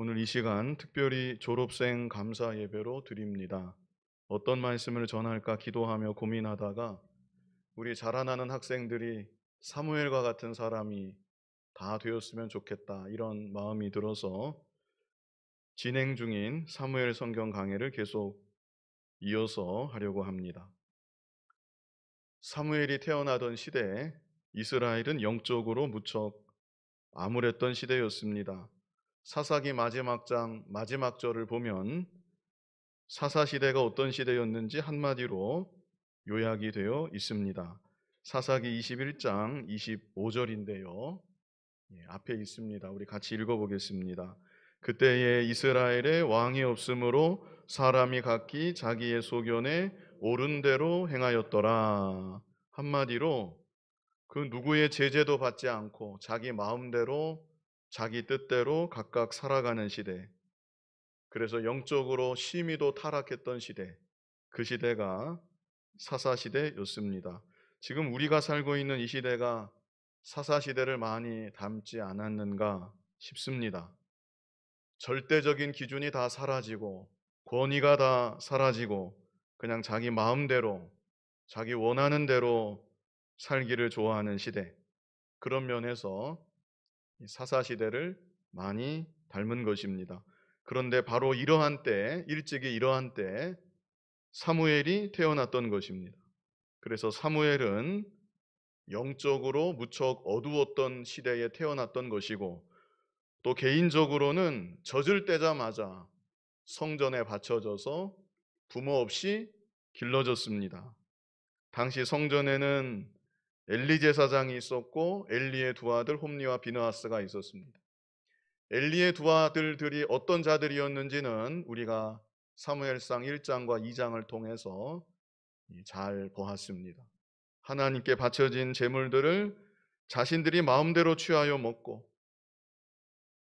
오늘 이 시간 특별히 졸업생 감사 예배로 드립니다. 어떤 말씀을 전할까 기도하며 고민하다가 우리 자라나는 학생들이 사무엘과 같은 사람이 다 되었으면 좋겠다 이런 마음이 들어서 진행 중인 사무엘 성경 강의를 계속 이어서 하려고 합니다. 사무엘이 태어나던 시대에 이스라엘은 영적으로 무척 암울했던 시대였습니다. 사사기 마지막 장 마지막 절을 보면 사사 시대가 어떤 시대였는지 한마디로 요약이 되어 있습니다. 사사기 21장 25절인데요. 예, 앞에 있습니다. 우리 같이 읽어보겠습니다. 그때에 이스라엘의 왕이 없으므로 사람이 각기 자기의 소견에 옳은 대로 행하였더라. 한마디로 그 누구의 제재도 받지 않고 자기 마음대로 자기 뜻대로 각각 살아가는 시대. 그래서 영적으로 심의도 타락했던 시대. 그 시대가 사사 시대였습니다. 지금 우리가 살고 있는 이 시대가 사사 시대를 많이 닮지 않았는가 싶습니다. 절대적인 기준이 다 사라지고 권위가 다 사라지고 그냥 자기 마음대로 자기 원하는 대로 살기를 좋아하는 시대. 그런 면에서 사사시대를 많이 닮은 것입니다. 그런데 바로 이러한 때, 일찍이 이러한 때 사무엘이 태어났던 것입니다. 그래서 사무엘은 영적으로 무척 어두웠던 시대에 태어났던 것이고 또 개인적으로는 젖을 때자마자 성전에 바쳐져서 부모 없이 길러졌습니다. 당시 성전에는 엘리 제사장이 있었고 엘리의 두 아들 홈리와 비느하스가 있었습니다. 엘리의 두 아들들이 어떤 자들이었는지는 우리가 사무엘상 1장과 2장을 통해서 잘 보았습니다. 하나님께 바쳐진 재물들을 자신들이 마음대로 취하여 먹고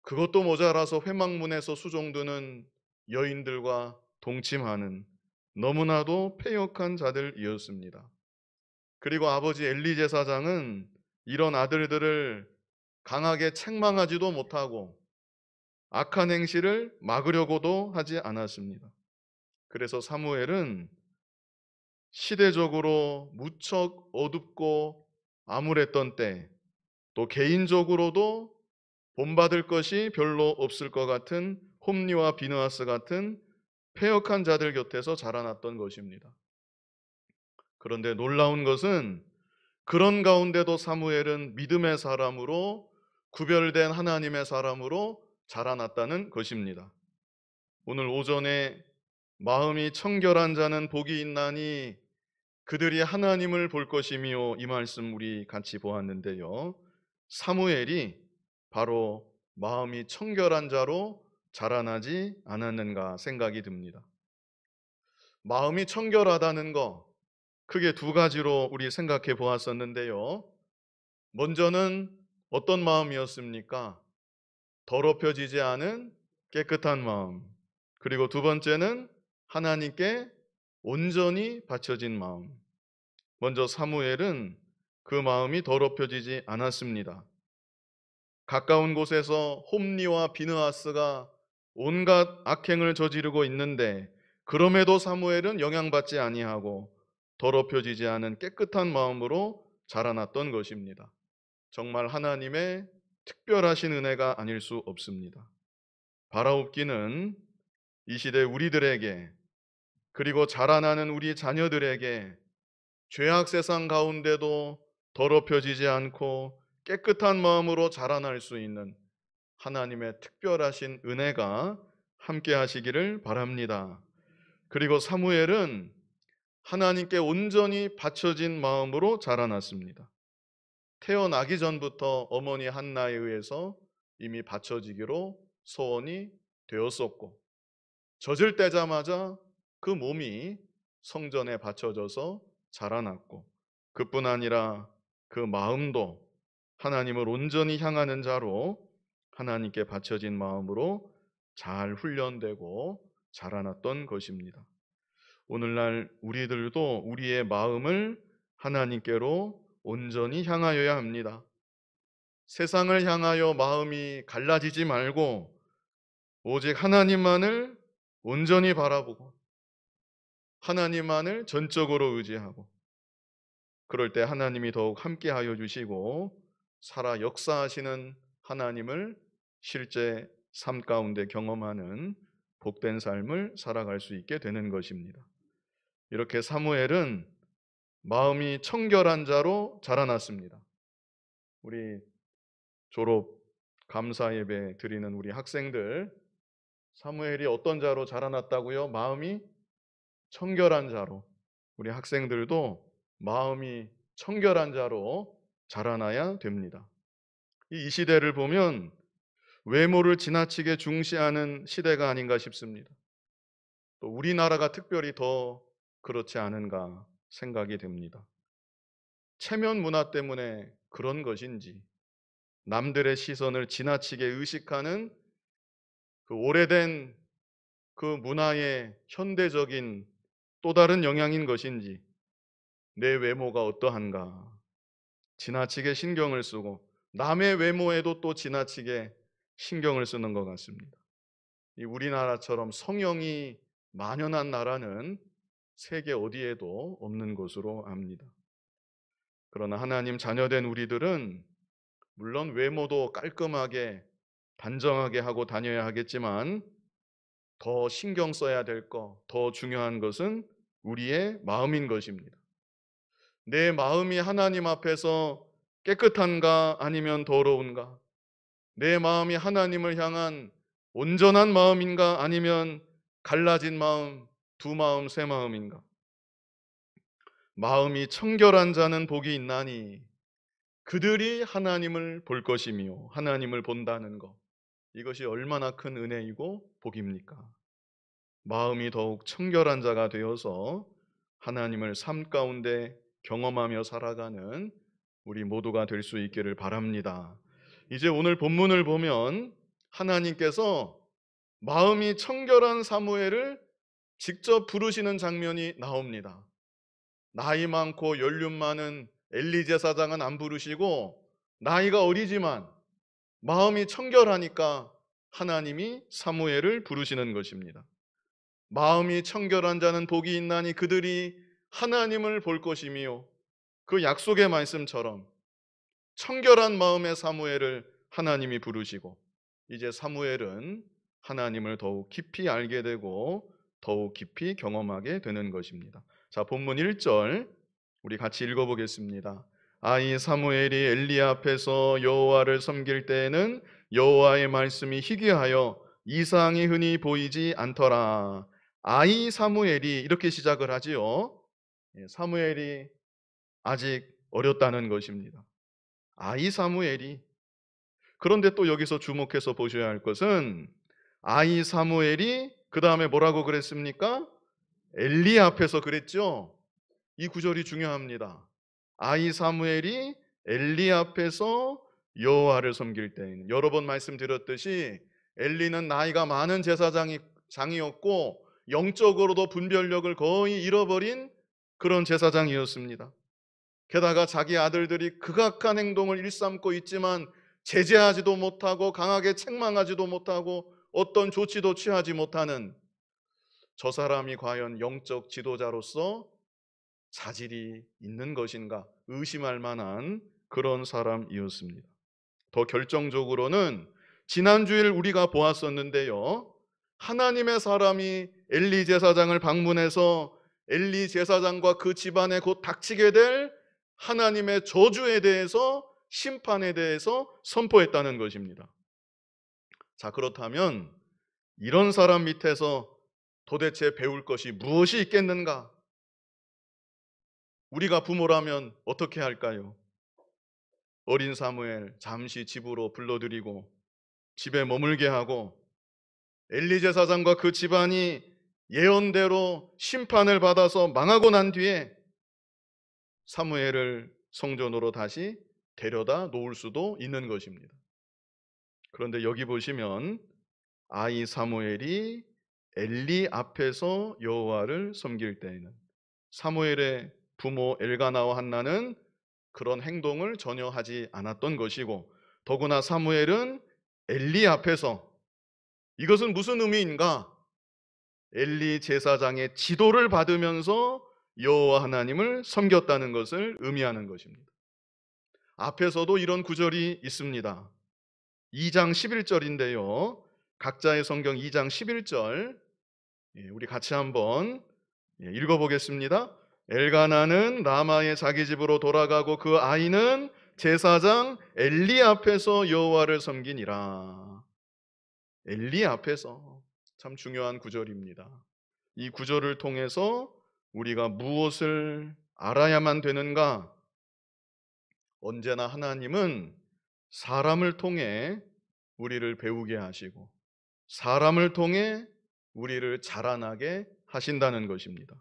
그것도 모자라서 회막문에서 수종드는 여인들과 동침하는 너무나도 패역한 자들이었습니다. 그리고 아버지 엘리 제사장은 이런 아들들을 강하게 책망하지도 못하고 악한 행실을 막으려고도 하지 않았습니다. 그래서 사무엘은 시대적으로 무척 어둡고 암울했던 때, 또 개인적으로도 본받을 것이 별로 없을 것 같은 홈리와 비누아스 같은 폐역한 자들 곁에서 자라났던 것입니다. 그런데 놀라운 것은 그런 가운데도 사무엘은 믿음의 사람으로 구별된 하나님의 사람으로 자라났다는 것입니다. 오늘 오전에 마음이 청결한 자는 복이 있나니 그들이 하나님을 볼 것이며 이 말씀 우리 같이 보았는데요. 사무엘이 바로 마음이 청결한 자로 자라나지 않았는가 생각이 듭니다. 마음이 청결하다는 것, 크게 두 가지로 우리 생각해 보았었는데요. 먼저는 어떤 마음이었습니까? 더럽혀지지 않은 깨끗한 마음. 그리고 두 번째는 하나님께 온전히 바쳐진 마음. 먼저 사무엘은 그 마음이 더럽혀지지 않았습니다. 가까운 곳에서 홈리와 비느하스가 온갖 악행을 저지르고 있는데 그럼에도 사무엘은 영향받지 아니하고 더럽혀지지 않은 깨끗한 마음으로 자라났던 것입니다. 정말 하나님의 특별하신 은혜가 아닐 수 없습니다. 바라옵기는 이 시대 우리들에게 그리고 자라나는 우리 자녀들에게 죄악 세상 가운데도 더럽혀지지 않고 깨끗한 마음으로 자라날 수 있는 하나님의 특별하신 은혜가 함께 하시기를 바랍니다. 그리고 사무엘은 하나님께 온전히 바쳐진 마음으로 자라났습니다. 태어나기 전부터 어머니 한나에 의해서 이미 바쳐지기로 소원이 되었었고 젖을 떼자마자 그 몸이 성전에 바쳐져서 자라났고 그뿐 아니라 그 마음도 하나님을 온전히 향하는 자로 하나님께 바쳐진 마음으로 잘 훈련되고 자라났던 것입니다. 오늘날 우리들도 우리의 마음을 하나님께로 온전히 향하여야 합니다. 세상을 향하여 마음이 갈라지지 말고 오직 하나님만을 온전히 바라보고 하나님만을 전적으로 의지하고 그럴 때 하나님이 더욱 함께하여 주시고 살아 역사하시는 하나님을 실제 삶 가운데 경험하는 복된 삶을 살아갈 수 있게 되는 것입니다. 이렇게 사무엘은 마음이 청결한 자로 자라났습니다. 우리 졸업 감사 예배 드리는 우리 학생들 사무엘이 어떤 자로 자라났다고요? 마음이 청결한 자로 우리 학생들도 마음이 청결한 자로 자라나야 됩니다. 이 시대를 보면 외모를 지나치게 중시하는 시대가 아닌가 싶습니다. 또 우리나라가 특별히 더 그렇지 않은가 생각이 됩니다. 체면 문화 때문에 그런 것인지 남들의 시선을 지나치게 의식하는 그 오래된 그 문화의 현대적인 또 다른 영향인 것인지 내 외모가 어떠한가 지나치게 신경을 쓰고 남의 외모에도 또 지나치게 신경을 쓰는 것 같습니다. 이 우리나라처럼 성형이 만연한 나라는 세계 어디에도 없는 것으로 압니다. 그러나 하나님 자녀된 우리들은 물론 외모도 깔끔하게 단정하게 하고 다녀야 하겠지만 더 신경 써야 될 것, 더 중요한 것은 우리의 마음인 것입니다. 내 마음이 하나님 앞에서 깨끗한가 아니면 더러운가? 내 마음이 하나님을 향한 온전한 마음인가 아니면 갈라진 마음, 두 마음 세 마음인가? 마음이 청결한 자는 복이 있나니 그들이 하나님을 볼 것이며 하나님을 본다는 것 이것이 얼마나 큰 은혜이고 복입니까? 마음이 더욱 청결한 자가 되어서 하나님을 삶 가운데 경험하며 살아가는 우리 모두가 될 수 있기를 바랍니다. 이제 오늘 본문을 보면 하나님께서 마음이 청결한 사무엘을 직접 부르시는 장면이 나옵니다. 나이 많고 연륜 많은 엘리 제사장은 안 부르시고 나이가 어리지만 마음이 청결하니까 하나님이 사무엘을 부르시는 것입니다. 마음이 청결한 자는 복이 있나니 그들이 하나님을 볼 것이며 그 약속의 말씀처럼 청결한 마음의 사무엘을 하나님이 부르시고 이제 사무엘은 하나님을 더욱 깊이 알게 되고 더욱 깊이 경험하게 되는 것입니다. 자, 본문 1절 우리 같이 읽어 보겠습니다. 아이 사무엘이 엘리 앞에서 여호와를 섬길 때에는 여호와의 말씀이 희귀하여 이상이 흔히 보이지 않더라. 아이 사무엘이 이렇게 시작을 하지요. 예, 사무엘이 아직 어렸다는 것입니다. 아이 사무엘이 그런데 또 여기서 주목해서 보셔야 할 것은 아이 사무엘이 그 다음에 뭐라고 그랬습니까? 엘리 앞에서 그랬죠. 이 구절이 중요합니다. 아이 사무엘이 엘리 앞에서 여호와를 섬길 때 여러 번 말씀드렸듯이 엘리는 나이가 많은 제사장이었고 영적으로도 분별력을 거의 잃어버린 그런 제사장이었습니다. 게다가 자기 아들들이 극악한 행동을 일삼고 있지만 제재하지도 못하고 강하게 책망하지도 못하고 어떤 조치도 취하지 못하는 저 사람이 과연 영적 지도자로서 자질이 있는 것인가 의심할 만한 그런 사람이었습니다. 더 결정적으로는 지난주일 우리가 보았었는데요. 하나님의 사람이 엘리 제사장을 방문해서 엘리 제사장과 그 집안에 곧 닥치게 될 하나님의 저주에 대해서 심판에 대해서 선포했다는 것입니다. 자, 그렇다면 이런 사람 밑에서 도대체 배울 것이 무엇이 있겠는가? 우리가 부모라면 어떻게 할까요? 어린 사무엘 잠시 집으로 불러들이고 집에 머물게 하고 엘리제 사장과 그 집안이 예언대로 심판을 받아서 망하고 난 뒤에 사무엘을 성전으로 다시 데려다 놓을 수도 있는 것입니다. 그런데 여기 보시면 아이 사무엘이 엘리 앞에서 여호와를 섬길 때에는 사무엘의 부모 엘가나와 한나는 그런 행동을 전혀 하지 않았던 것이고 더구나 사무엘은 엘리 앞에서 이것은 무슨 의미인가? 엘리 제사장의 지도를 받으면서 여호와 하나님을 섬겼다는 것을 의미하는 것입니다. 앞에서도 이런 구절이 있습니다. 2장 11절인데요. 각자의 성경 2장 11절 예, 우리 같이 한번 예, 읽어보겠습니다. 엘가나는 라마의 자기 집으로 돌아가고 그 아이는 제사장 엘리 앞에서 여호와를 섬기니라. 엘리 앞에서 참 중요한 구절입니다. 이 구절을 통해서 우리가 무엇을 알아야만 되는가? 언제나 하나님은 사람을 통해 우리를 배우게 하시고 사람을 통해 우리를 자라나게 하신다는 것입니다.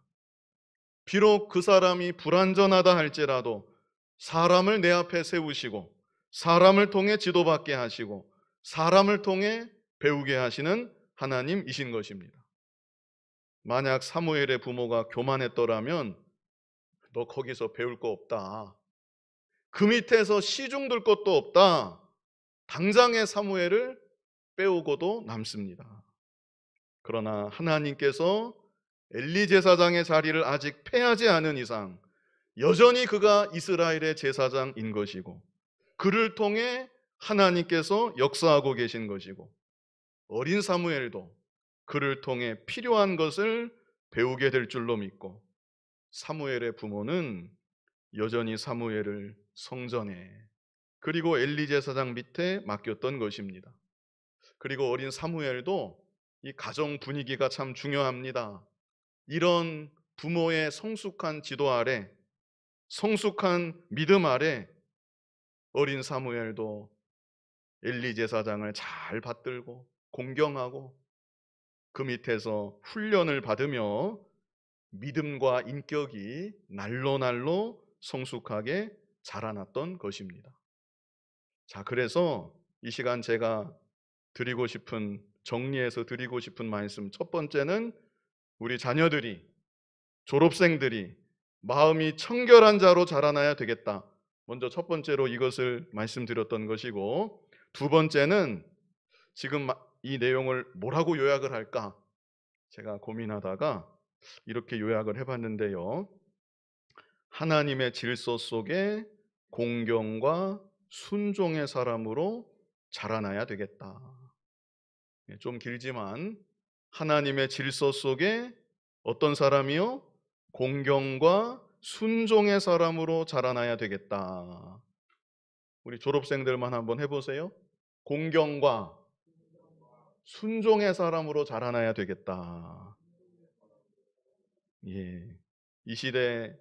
비록 그 사람이 불완전하다 할지라도 사람을 내 앞에 세우시고 사람을 통해 지도받게 하시고 사람을 통해 배우게 하시는 하나님이신 것입니다. 만약 사무엘의 부모가 교만했더라면 너 거기서 배울 거 없다. 그 밑에서 시중 들 것도 없다. 당장의 사무엘을 빼오고도 남습니다. 그러나 하나님께서 엘리 제사장의 자리를 아직 패하지 않은 이상 여전히 그가 이스라엘의 제사장인 것이고 그를 통해 하나님께서 역사하고 계신 것이고 어린 사무엘도 그를 통해 필요한 것을 배우게 될 줄로 믿고 사무엘의 부모는 여전히 사무엘을 성전에 그리고 엘리 제사장 밑에 맡겼던 것입니다. 그리고 어린 사무엘도 이 가정 분위기가 참 중요합니다. 이런 부모의 성숙한 지도 아래 성숙한 믿음 아래 어린 사무엘도 엘리 제사장을 잘 받들고 공경하고 그 밑에서 훈련을 받으며 믿음과 인격이 날로 날로 성숙하게 자라났던 것입니다. 자, 그래서 이 시간 제가 드리고 싶은 정리해서 드리고 싶은 말씀 첫 번째는 우리 자녀들이 졸업생들이 마음이 청결한 자로 자라나야 되겠다. 먼저 첫 번째로 이것을 말씀드렸던 것이고 두 번째는 지금 이 내용을 뭐라고 요약을 할까? 제가 고민하다가 이렇게 요약을 해봤는데요. 하나님의 질서 속에 공경과 순종의 사람으로 자라나야 되겠다. 예, 좀 길지만 하나님의 질서 속에 어떤 사람이요? 공경과 순종의 사람으로 자라나야 되겠다. 우리 졸업생들만 한번 해보세요. 공경과 순종의 사람으로 자라나야 되겠다. 예. 이 시대에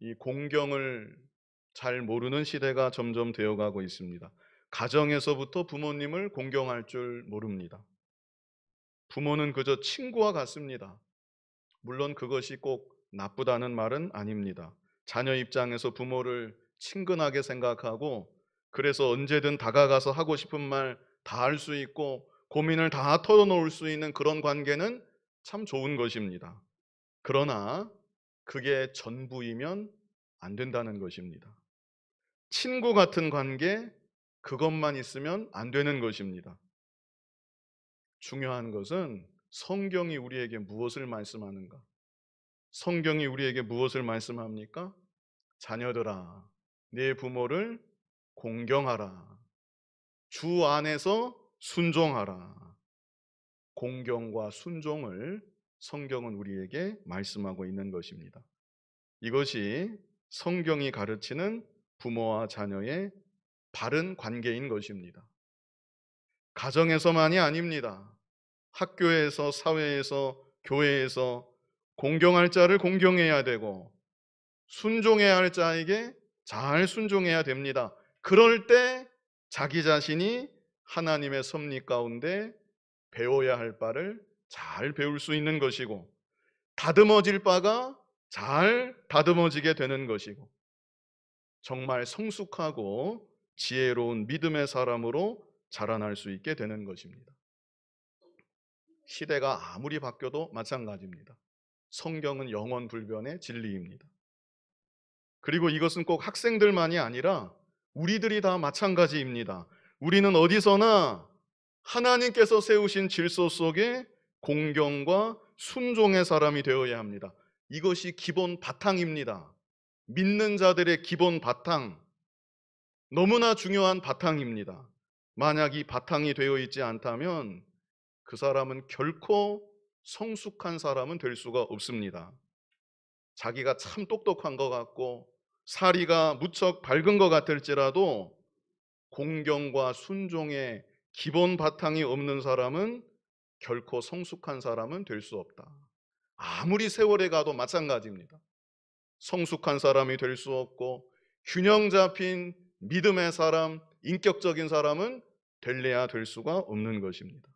이 공경을 잘 모르는 시대가 점점 되어가고 있습니다. 가정에서부터 부모님을 공경할 줄 모릅니다. 부모는 그저 친구와 같습니다. 물론 그것이 꼭 나쁘다는 말은 아닙니다. 자녀 입장에서 부모를 친근하게 생각하고 그래서 언제든 다가가서 하고 싶은 말 다 할 수 있고 고민을 다 털어놓을 수 있는 그런 관계는 참 좋은 것입니다. 그러나 그게 전부이면 안 된다는 것입니다. 친구 같은 관계 그것만 있으면 안 되는 것입니다. 중요한 것은 성경이 우리에게 무엇을 말씀하는가? 성경이 우리에게 무엇을 말씀합니까? 자녀들아, 내 부모를 공경하라. 주 안에서 순종하라. 공경과 순종을 성경은 우리에게 말씀하고 있는 것입니다. 이것이 성경이 가르치는 부모와 자녀의 바른 관계인 것입니다. 가정에서만이 아닙니다. 학교에서, 사회에서, 교회에서 공경할 자를 공경해야 되고 순종해야 할 자에게 잘 순종해야 됩니다. 그럴 때 자기 자신이 하나님의 섭리 가운데 배워야 할 바를 잘 배울 수 있는 것이고 다듬어질 바가 잘 다듬어지게 되는 것이고 정말 성숙하고 지혜로운 믿음의 사람으로 자라날 수 있게 되는 것입니다. 시대가 아무리 바뀌어도 마찬가지입니다. 성경은 영원 불변의 진리입니다. 그리고 이것은 꼭 학생들만이 아니라 우리들이 다 마찬가지입니다. 우리는 어디서나 하나님께서 세우신 질서 속에 공경과 순종의 사람이 되어야 합니다. 이것이 기본 바탕입니다. 믿는 자들의 기본 바탕, 너무나 중요한 바탕입니다. 만약 이 바탕이 되어 있지 않다면 그 사람은 결코 성숙한 사람은 될 수가 없습니다. 자기가 참 똑똑한 것 같고 사리가 무척 밝은 것 같을지라도 공경과 순종의 기본 바탕이 없는 사람은 결코 성숙한 사람은 될 수 없다. 아무리 세월에 가도 마찬가지입니다. 성숙한 사람이 될 수 없고 균형 잡힌 믿음의 사람, 인격적인 사람은 될래야 될 수가 없는 것입니다.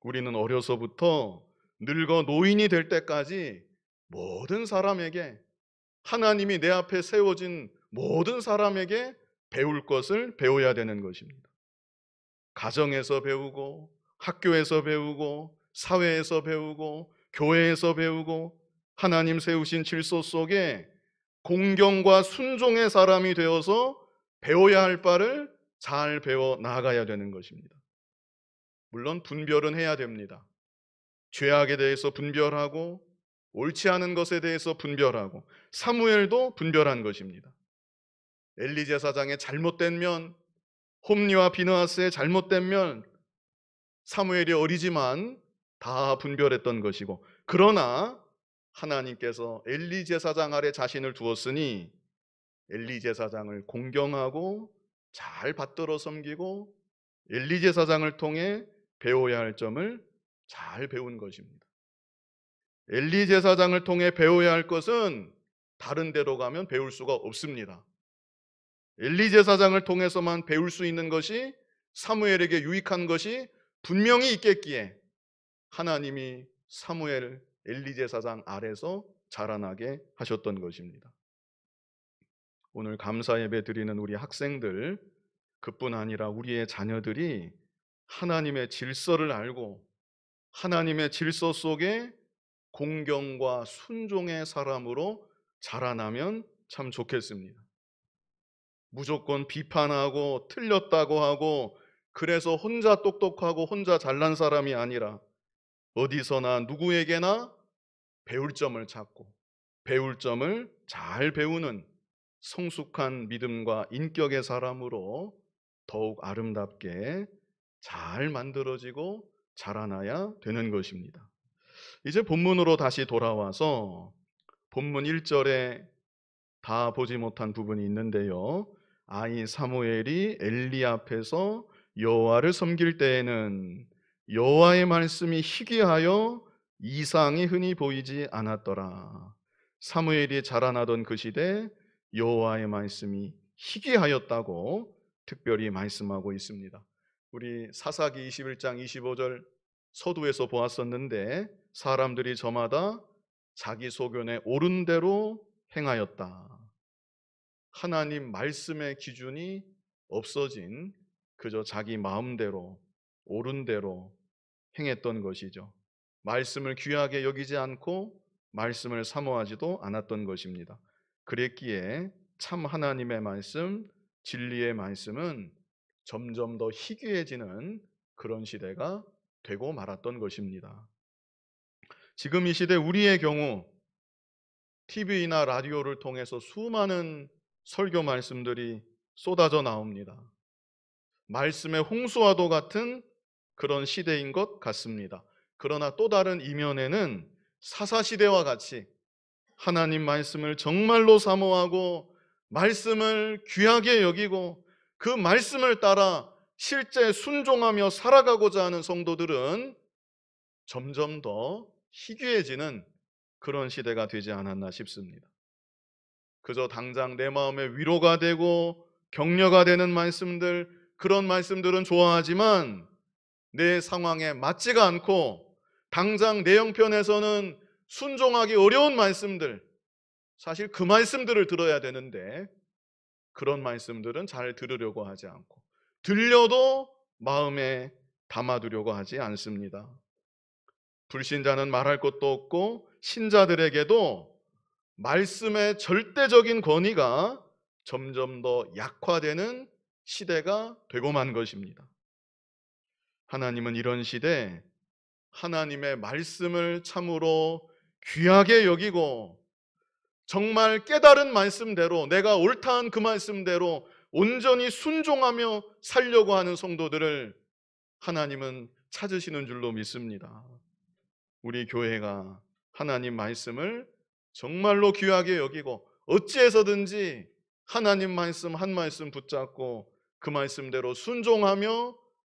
우리는 어려서부터 늙어 노인이 될 때까지 모든 사람에게 하나님이 내 앞에 세워진 모든 사람에게 배울 것을 배워야 되는 것입니다. 가정에서 배우고 학교에서 배우고 사회에서 배우고 교회에서 배우고 하나님 세우신 질서 속에 공경과 순종의 사람이 되어서 배워야 할 바를 잘 배워 나가야 아 되는 것입니다. 물론 분별은 해야 됩니다. 죄악에 대해서 분별하고 옳지 않은 것에 대해서 분별하고 사무엘도 분별한 것입니다. 엘리 제사장의 잘못된 면, 홈리와 비누아스의 잘못된 면, 사무엘이 어리지만 다 분별했던 것이고 그러나 하나님께서 엘리 제사장 아래 자신을 두었으니 엘리 제사장을 공경하고 잘 받들어 섬기고 엘리 제사장을 통해 배워야 할 점을 잘 배운 것입니다. 엘리 제사장을 통해 배워야 할 것은 다른 데로 가면 배울 수가 없습니다. 엘리 제사장을 통해서만 배울 수 있는 것이 사무엘에게 유익한 것이 분명히 있겠기에 하나님이 사무엘 엘리제 사상 아래서 자라나게 하셨던 것입니다. 오늘 감사 예배 드리는 우리 학생들 그뿐 아니라 우리의 자녀들이 하나님의 질서를 알고 하나님의 질서 속에 공경과 순종의 사람으로 자라나면 참 좋겠습니다. 무조건 비판하고 틀렸다고 하고 그래서 혼자 똑똑하고 혼자 잘난 사람이 아니라 어디서나 누구에게나 배울 점을 찾고 배울 점을 잘 배우는 성숙한 믿음과 인격의 사람으로 더욱 아름답게 잘 만들어지고 자라나야 되는 것입니다. 이제 본문으로 다시 돌아와서 본문 1절에 다 보지 못한 부분이 있는데요. 아이 사무엘이 엘리 앞에서 여호와를 섬길 때에는 여호와의 말씀이 희귀하여 이상이 흔히 보이지 않았더라. 사무엘이 자라나던 그 시대 여호와의 말씀이 희귀하였다고 특별히 말씀하고 있습니다. 우리 사사기 21장 25절 서두에서 보았었는데 사람들이 저마다 자기 소견에 옳은 대로 행하였다. 하나님 말씀의 기준이 없어진 그저 자기 마음대로 옳은 대로 행했던 것이죠. 말씀을 귀하게 여기지 않고 말씀을 사모하지도 않았던 것입니다. 그랬기에 참 하나님의 말씀, 진리의 말씀은 점점 더 희귀해지는 그런 시대가 되고 말았던 것입니다. 지금 이 시대 우리의 경우 TV나 라디오를 통해서 수많은 설교 말씀들이 쏟아져 나옵니다. 말씀의 홍수와도 같은 그런 시대인 것 같습니다. 그러나 또 다른 이면에는 사사시대와 같이 하나님 말씀을 정말로 사모하고 말씀을 귀하게 여기고 그 말씀을 따라 실제 순종하며 살아가고자 하는 성도들은 점점 더 희귀해지는 그런 시대가 되지 않았나 싶습니다. 그저 당장 내 마음에 위로가 되고 격려가 되는 말씀들, 그런 말씀들은 좋아하지만 내 상황에 맞지가 않고 당장 내 형편에서는 순종하기 어려운 말씀들, 사실 그 말씀들을 들어야 되는데 그런 말씀들은 잘 들으려고 하지 않고 들려도 마음에 담아두려고 하지 않습니다. 불신자는 말할 것도 없고 신자들에게도 말씀의 절대적인 권위가 점점 더 약화되는 시대가 되고만 것입니다. 하나님은 이런 시대에 하나님의 말씀을 참으로 귀하게 여기고 정말 깨달은 말씀대로 내가 옳다한 그 말씀대로 온전히 순종하며 살려고 하는 성도들을 하나님은 찾으시는 줄로 믿습니다. 우리 교회가 하나님 말씀을 정말로 귀하게 여기고 어찌해서든지 하나님 말씀 한 말씀 붙잡고 그 말씀대로 순종하며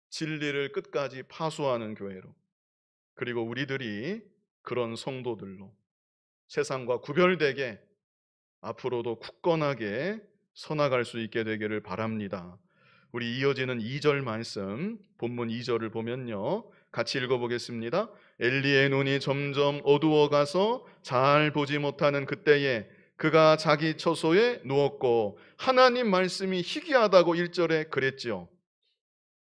진리를 끝까지 파수하는 교회로 그리고 우리들이 그런 성도들로 세상과 구별되게 앞으로도 굳건하게 서나갈 수 있게 되기를 바랍니다. 우리 이어지는 2절 말씀, 본문 2절을 보면요. 같이 읽어보겠습니다. 엘리의 눈이 점점 어두워가서 잘 보지 못하는 그때에 그가 자기 처소에 누웠고 하나님 말씀이 희귀하다고 1절에 그랬지요.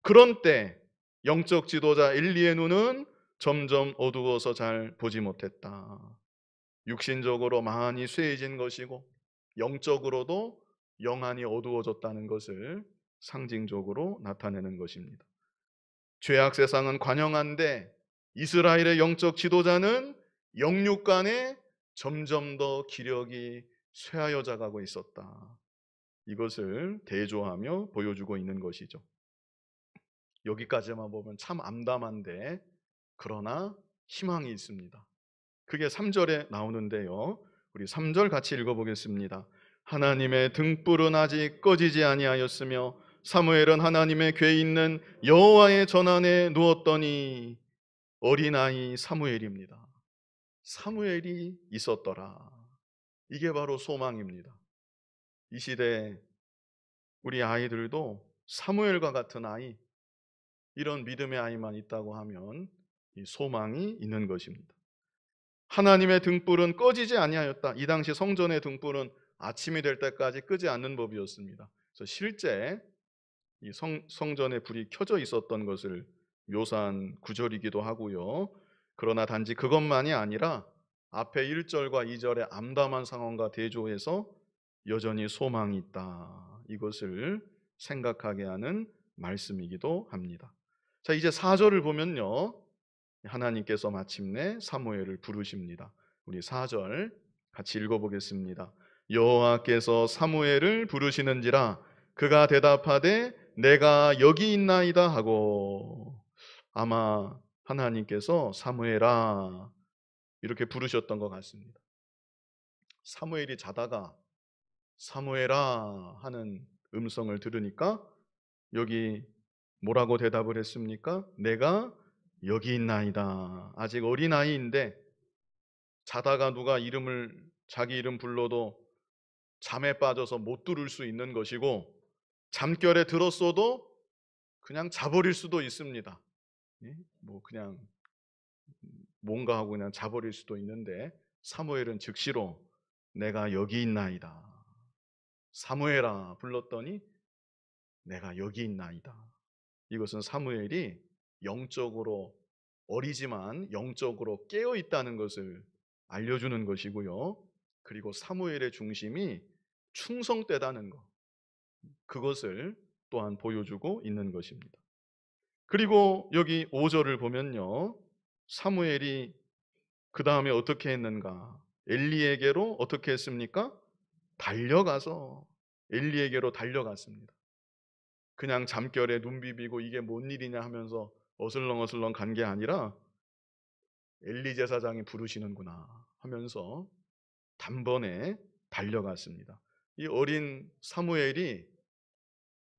그런 때 영적 지도자 엘리의 눈은 점점 어두워서 잘 보지 못했다. 육신적으로 많이 쇠해진 것이고 영적으로도 영안이 어두워졌다는 것을 상징적으로 나타내는 것입니다. 죄악 세상은 관영한데 이스라엘의 영적 지도자는 영육간에 점점 더 기력이 쇠하여 자가고 있었다. 이것을 대조하며 보여주고 있는 것이죠. 여기까지만 보면 참 암담한데 그러나 희망이 있습니다. 그게 3절에 나오는데요. 우리 3절 같이 읽어보겠습니다. 하나님의 등불은 아직 꺼지지 아니하였으며 사무엘은 하나님의 궤 있는 여호와의 전안에 누웠더니 어린아이 사무엘입니다. 사무엘이 있었더라. 이게 바로 소망입니다. 이 시대에 우리 아이들도 사무엘과 같은 아이, 이런 믿음의 아이만 있다고 하면 이 소망이 있는 것입니다. 하나님의 등불은 꺼지지 아니하였다. 이 당시 성전의 등불은 아침이 될 때까지 끄지 않는 법이었습니다. 그래서 실제 이 성, 성전의 불이 켜져 있었던 것을 묘사한 구절이기도 하고요. 그러나 단지 그것만이 아니라 앞에 1절과 2절의 암담한 상황과 대조해서 여전히 소망이 있다. 이것을 생각하게 하는 말씀이기도 합니다. 자, 이제 4절을 보면요. 하나님께서 마침내 사무엘을 부르십니다. 우리 4절 같이 읽어보겠습니다. 여호와께서 사무엘을 부르시는지라 그가 대답하되 내가 여기 있나이다 하고 아마 하나님께서 사무엘아 이렇게 부르셨던 것 같습니다. 사무엘이 자다가 사무엘아 하는 음성을 들으니까 여기 뭐라고 대답을 했습니까? 내가 여기 있나이다. 아직 어린아이인데 자다가 누가 이름을 자기 이름 불러도 잠에 빠져서 못 들을 수 있는 것이고 잠결에 들었어도 그냥 자버릴 수도 있습니다. 예? 뭐 그냥 뭔가 하고 그냥 자버릴 수도 있는데 사무엘은 즉시로 내가 여기 있나이다. 사무엘아 불렀더니 내가 여기 있나이다. 이것은 사무엘이 영적으로 어리지만 영적으로 깨어 있다는 것을 알려주는 것이고요. 그리고 사무엘의 중심이 충성되다는 것. 그것을 또한 보여주고 있는 것입니다. 그리고 여기 5절을 보면요. 사무엘이 그 다음에 어떻게 했는가? 엘리에게로 어떻게 했습니까? 달려가서 엘리에게로 달려갔습니다. 그냥 잠결에 눈 비비고 이게 뭔 일이냐 하면서 어슬렁어슬렁 간 게 아니라 엘리 제사장이 부르시는구나 하면서 단번에 달려갔습니다. 이 어린 사무엘이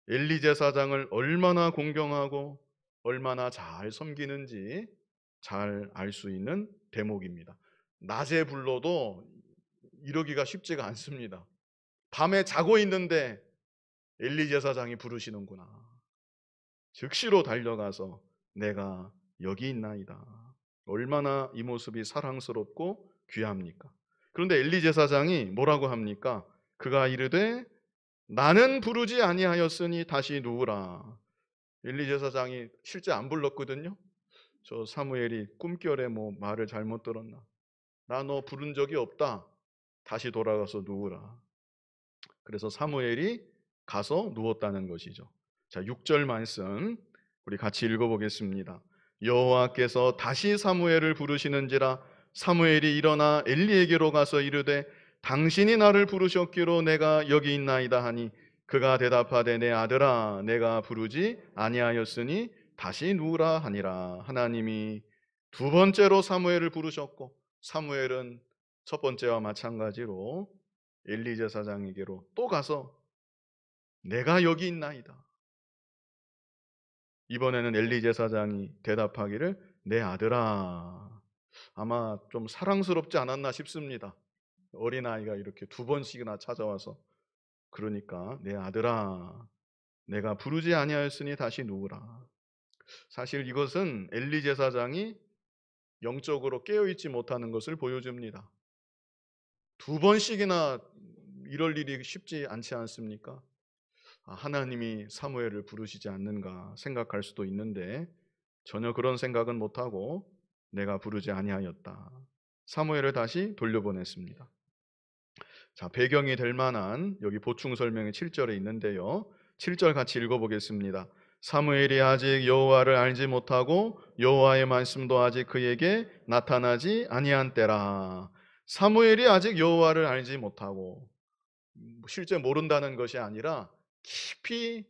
엘리 제사장을 얼마나 공경하고 얼마나 잘 섬기는지 잘 알 수 있는 대목입니다. 낮에 불러도 이러기가 쉽지가 않습니다. 밤에 자고 있는데 엘리 제사장이 부르시는구나. 즉시로 달려가서 내가 여기 있나이다. 얼마나 이 모습이 사랑스럽고 귀합니까? 그런데 엘리 제사장이 뭐라고 합니까? 그가 이르되 나는 부르지 아니하였으니 다시 누우라. 엘리 제사장이 실제 안 불렀거든요. 저 사무엘이 꿈결에 뭐 말을 잘못 들었나? 나 너 부른 적이 없다. 다시 돌아가서 누우라. 그래서 사무엘이 가서 누웠다는 것이죠. 자, 6절 말씀 우리 같이 읽어보겠습니다. 여호와께서 다시 사무엘을 부르시는지라 사무엘이 일어나 엘리에게로 가서 이르되 당신이 나를 부르셨기로 내가 여기 있나이다 하니 그가 대답하되 내 아들아 내가 부르지 아니하였으니 다시 누우라 하니라 하나님이 두 번째로 사무엘을 부르셨고 사무엘은 첫 번째와 마찬가지로 엘리 제사장에게로 또 가서 내가 여기 있나이다 이번에는 엘리 제사장이 대답하기를 내 아들아 아마 좀 사랑스럽지 않았나 싶습니다. 어린아이가 이렇게 두 번씩이나 찾아와서 그러니까 내 아들아 내가 부르지 아니하였으니 다시 누우라. 사실 이것은 엘리 제사장이 영적으로 깨어있지 못하는 것을 보여줍니다. 두 번씩이나 이럴 일이 쉽지 않지 않습니까? 아, 하나님이 사무엘을 부르시지 않는가 생각할 수도 있는데 전혀 그런 생각은 못하고 내가 부르지 아니하였다. 사무엘을 다시 돌려보냈습니다. 자, 배경이 될 만한 여기 보충 설명이 7절에 있는데요. 7절 같이 읽어보겠습니다. 사무엘이 아직 여호와를 알지 못하고 여호와의 말씀도 아직 그에게 나타나지 아니한 때라. 사무엘이 아직 여호와를 알지 못하고 음, 실제 모른다는 것이 아니라 깊이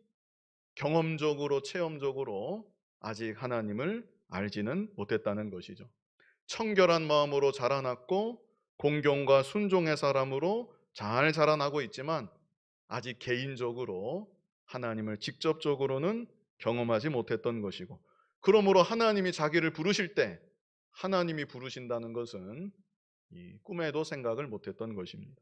경험적으로 체험적으로 아직 하나님을 알지는 못했다는 것이죠. 청결한 마음으로 자라났고 공경과 순종의 사람으로 잘 자라나고 있지만 아직 개인적으로 하나님을 직접적으로는 경험하지 못했던 것이고 그러므로 하나님이 자기를 부르실 때 하나님이 부르신다는 것은 꿈에도 생각을 못했던 것입니다.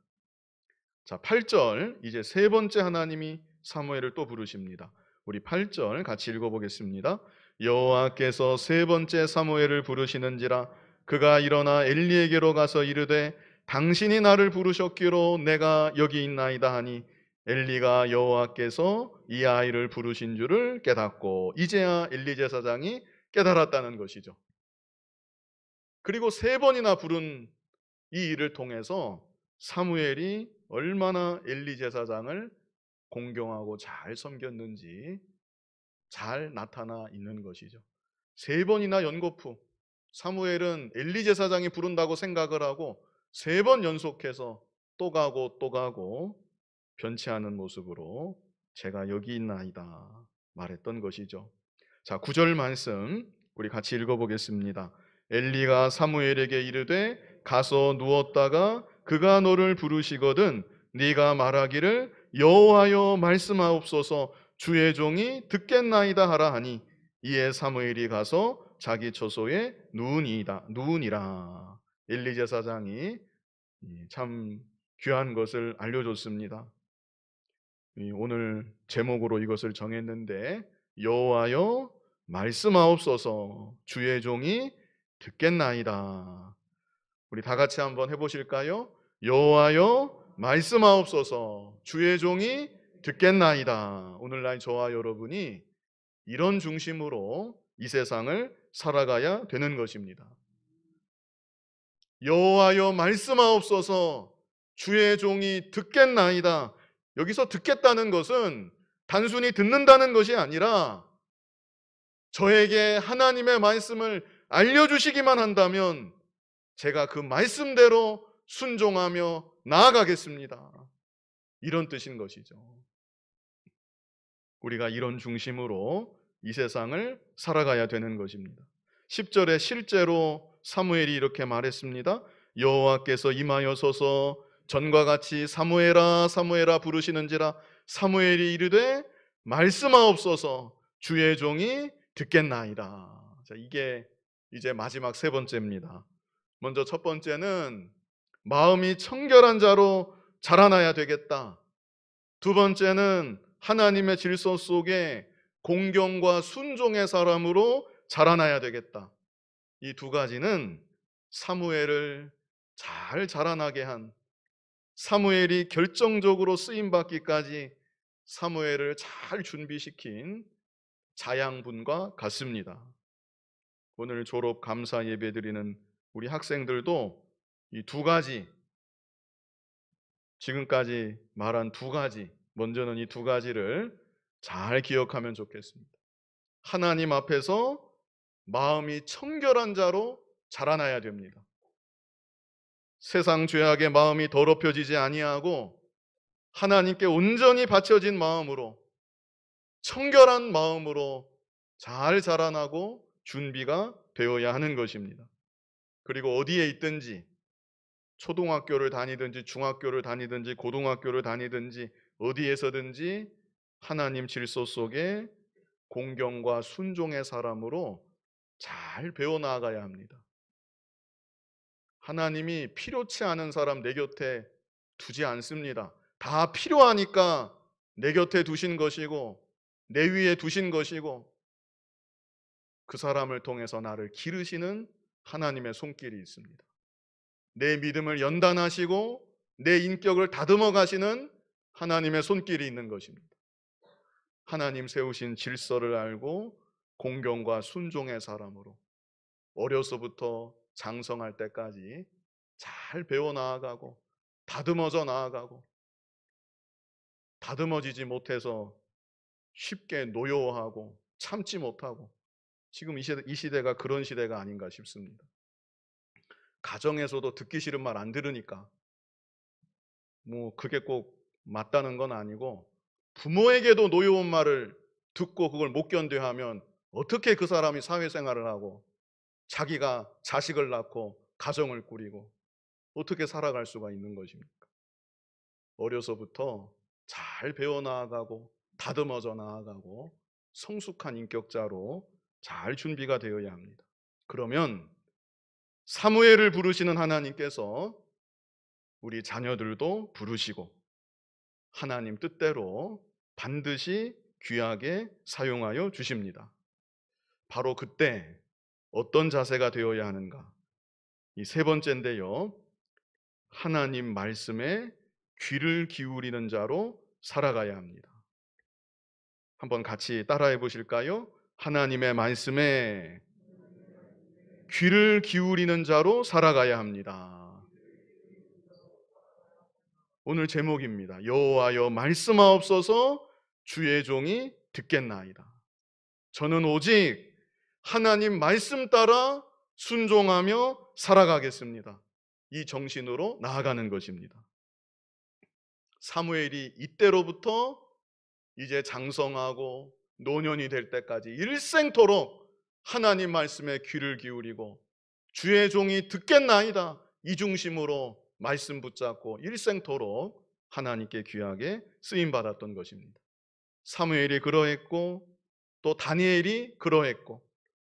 자, 8절 이제 세 번째 하나님이 사무엘을 또 부르십니다. 우리 8절 같이 읽어보겠습니다. 여호와께서 세 번째 사무엘을 부르시는지라 그가 일어나 엘리에게로 가서 이르되 당신이 나를 부르셨기로 내가 여기 있나이다 하니 엘리가 여호와께서 이 아이를 부르신 줄을 깨닫고 이제야 엘리 제사장이 깨달았다는 것이죠. 그리고 세 번이나 부른 이 일을 통해서 사무엘이 얼마나 엘리 제사장을 공경하고 잘 섬겼는지 잘 나타나 있는 것이죠. 세 번이나 연거푸 사무엘은 엘리 제사장이 부른다고 생각을 하고 세 번 연속해서 또 가고 또 가고 변치 않은 모습으로 제가 여기 있나이다 말했던 것이죠. 자, 구절 말씀 우리 같이 읽어보겠습니다. 엘리가 사무엘에게 이르되 가서 누웠다가 그가 너를 부르시거든 네가 말하기를 여호와여 말씀하옵소서 주의 종이 듣겠나이다 하라 하니 이에 사무엘이 가서 자기 처소에 누운이다 누운이라 엘리 제사장이 참 귀한 것을 알려줬습니다. 오늘 제목으로 이것을 정했는데 여호와여 말씀하옵소서 주의 종이 듣겠나이다. 우리 다 같이 한번 해보실까요? 여호와여 말씀하옵소서 주의 종이 듣겠나이다. 오늘날 저와 여러분이 이런 중심으로 이 세상을 살아가야 되는 것입니다. 여호와여 말씀하옵소서 주의 종이 듣겠나이다. 여기서 듣겠다는 것은 단순히 듣는다는 것이 아니라 저에게 하나님의 말씀을 알려주시기만 한다면 제가 그 말씀대로 순종하며 나아가겠습니다. 이런 뜻인 것이죠. 우리가 이런 중심으로 이 세상을 살아가야 되는 것입니다. 10절에 실제로 사무엘이 이렇게 말했습니다. 여호와께서 임하여 서서 전과 같이 사무엘아 사무엘아 부르시는지라 사무엘이 이르되 말씀하옵소서 주의 종이 듣겠나이다. 자, 이게 이제 마지막 세 번째입니다. 먼저 첫 번째는 마음이 청결한 자로 자라나야 되겠다. 두 번째는 하나님의 질서 속에 공경과 순종의 사람으로 자라나야 되겠다. 이 두 가지는 사무엘을 잘 자라나게 한 사무엘이 결정적으로 쓰임 받기까지 사무엘을 잘 준비시킨 자양분과 같습니다. 오늘 졸업 감사 예배 드리는 우리 학생들도 이두 가지 지금까지 말한 두 가지 먼저는 이 두 가지를 잘 기억하면 좋겠습니다. 하나님 앞에서 마음이 청결한 자로 자라나야 됩니다. 세상 죄악의 마음이 더럽혀지지 아니하고 하나님께 온전히 바쳐진 마음으로 청결한 마음으로 잘 자라나고 준비가 되어야 하는 것입니다. 그리고 어디에 있든지 초등학교를 다니든지 중학교를 다니든지 고등학교를 다니든지 어디에서든지 하나님 질서 속에 공경과 순종의 사람으로 잘 배워나가야 아 합니다. 하나님이 필요치 않은 사람 내 곁에 두지 않습니다. 다 필요하니까 내 곁에 두신 것이고 내 위에 두신 것이고 그 사람을 통해서 나를 기르시는 하나님의 손길이 있습니다. 내 믿음을 연단하시고 내 인격을 다듬어 가시는 하나님의 손길이 있는 것입니다. 하나님 세우신 질서를 알고 공경과 순종의 사람으로 어려서부터 장성할 때까지 잘 배워 나아가고 다듬어져 나아가고 다듬어지지 못해서 쉽게 노여워하고 참지 못하고 지금 이, 시대, 가 그런 시대가 아닌가 싶습니다. 가정에서도 듣기 싫은 말 안 들으니까 뭐 그게 꼭 맞다는 건 아니고 부모에게도 노여운 말을 듣고 그걸 못 견뎌하면 어떻게 그 사람이 사회생활을 하고 자기가 자식을 낳고 가정을 꾸리고 어떻게 살아갈 수가 있는 것입니까? 어려서부터 잘 배워 나가고 다듬어져 나아가고 성숙한 인격자로 잘 준비가 되어야 합니다. 그러면 사무엘을 부르시는 하나님께서 우리 자녀들도 부르시고 하나님 뜻대로 반드시 귀하게 사용하여 주십니다. 바로 그때 어떤 자세가 되어야 하는가? 이 세 번째인데요. 하나님 말씀에 귀를 기울이는 자로 살아가야 합니다. 한번 같이 따라해 보실까요? 하나님의 말씀에 귀를 기울이는 자로 살아가야 합니다. 오늘 제목입니다. 여호와여 말씀하옵소서 주의 종이 듣겠나이다. 저는 오직 하나님 말씀 따라 순종하며 살아가겠습니다. 이 정신으로 나아가는 것입니다. 사무엘이 이때로부터 이제 장성하고 노년이 될 때까지 일생토록 하나님 말씀에 귀를 기울이고 주의 종이 듣겠나이다 이 중심으로 말씀 붙잡고 일생토록 하나님께 귀하게 쓰임 받았던 것입니다. 사무엘이 그러했고 또 다니엘이 그러했고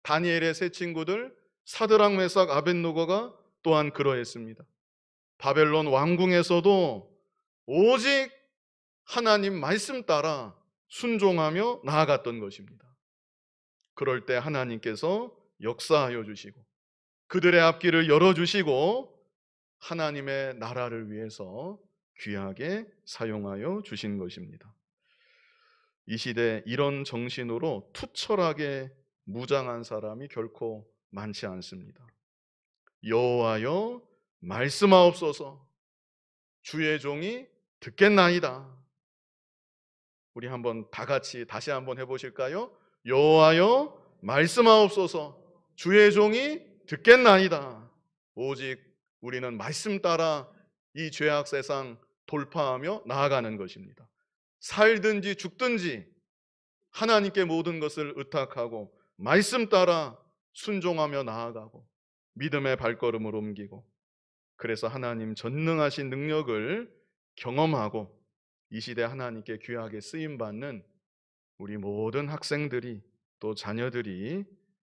다니엘의 세 친구들 사드랑 메삭 아벤노거가 또한 그러했습니다. 바벨론 왕궁에서도 오직 하나님 말씀 따라 순종하며 나아갔던 것입니다. 그럴 때 하나님께서 역사하여 주시고 그들의 앞길을 열어주시고 하나님의 나라를 위해서 귀하게 사용하여 주신 것입니다. 이 시대 이런 정신으로 투철하게 무장한 사람이 결코 많지 않습니다. 여호와여 말씀하옵소서 주의 종이 듣겠나이다. 우리 한번 다 같이 다시 한번 해보실까요? 여호와여 말씀하옵소서 주의 종이 듣겠나이다. 오직 우리는 말씀 따라 이 죄악 세상 돌파하며 나아가는 것입니다. 살든지 죽든지 하나님께 모든 것을 의탁하고 말씀 따라 순종하며 나아가고 믿음의 발걸음을 옮기고 그래서 하나님 전능하신 능력을 경험하고 이 시대 하나님께 귀하게 쓰임 받는 우리 모든 학생들이 또 자녀들이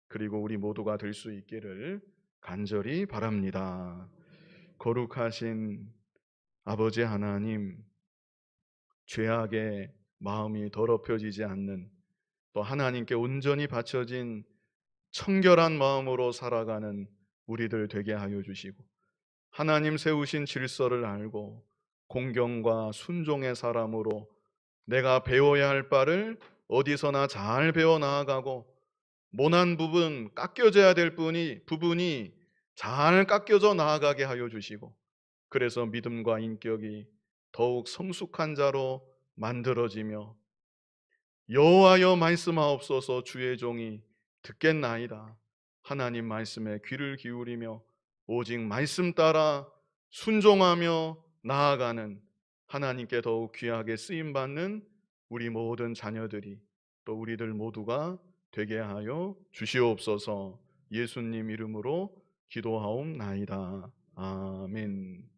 그리고 우리 모두가 될 수 있기를 간절히 바랍니다. 거룩하신 아버지 하나님, 죄악의 마음이 더럽혀지지 않는 또 하나님께 온전히 바쳐진 청결한 마음으로 살아가는 우리들 되게 하여 주시고 하나님 세우신 질서를 알고 공경과 순종의 사람으로 내가 배워야 할 바를 어디서나 잘 배워 나아가고 모난 부분 깎여져야 될 부분이 부분이 잘 깎여져 나아가게 하여 주시고 그래서 믿음과 인격이 더욱 성숙한 자로 만들어지며 여호와여 말씀하옵소서 주의 종이 듣겠나이다. 하나님 말씀에 귀를 기울이며 오직 말씀 따라 순종하며 나아가는 하나님께 더욱 귀하게 쓰임 받는 우리 모든 자녀들이 또 우리들 모두가 되게 하여 주시옵소서 예수님 이름으로 기도하옵나이다. 아멘.